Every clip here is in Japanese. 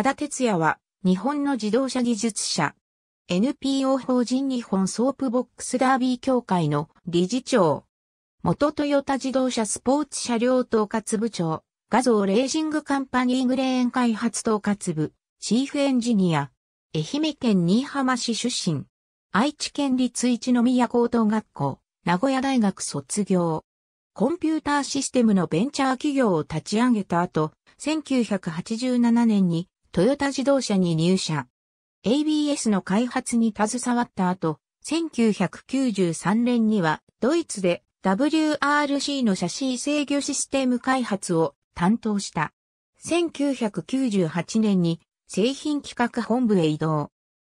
多田哲也は、日本の自動車技術者、NPO 法人日本ソープボックスダービー協会の理事長、元トヨタ自動車スポーツ車両統括部長、画像レーシングカンパニーグレーン開発統括部、チーフエンジニア、愛媛県新居浜市出身、愛知県立一宮高等学校、名古屋大学卒業。コンピューターシステムのベンチャー企業を立ち上げた後、1987年にトヨタ自動車に入社。ABS の開発に携わった後、1993年にはドイツで WRC のャシー制御システム開発を担当した。1998年に製品企画本部へ移動。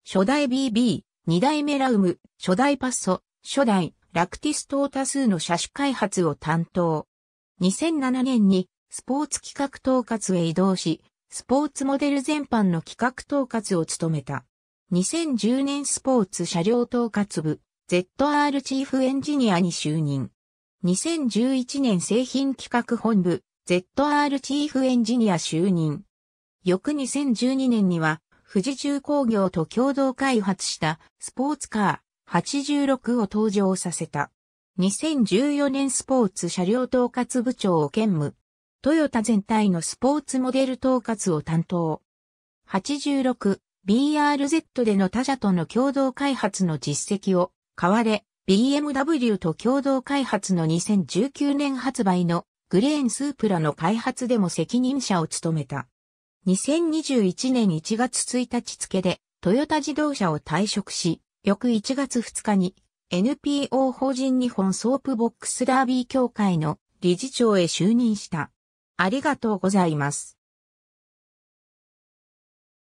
初代 BB、二代目ラウム、初代パッソ、初代ラクティストー多数の車種開発を担当。2007年にスポーツ企画統括へ移動し、スポーツモデル全般の企画統括を務めた。2010年スポーツ車両統括部 ZR チーフエンジニアに就任。2011年製品企画本部 ZR チーフエンジニア就任。翌2012年には富士重工業と共同開発したスポーツカー86を登場させた。2014年スポーツ車両統括部長を兼務。トヨタ全体のスポーツモデル統括を担当。86、BRZ での他社との共同開発の実績を、買われ、BMW と共同開発の2019年発売のグレーンスープラの開発でも責任者を務めた。2021年1月1日付でトヨタ自動車を退職し、翌1月2日に NPO 法人日本ソープボックスダービー協会の理事長へ就任した。ありがとうございます。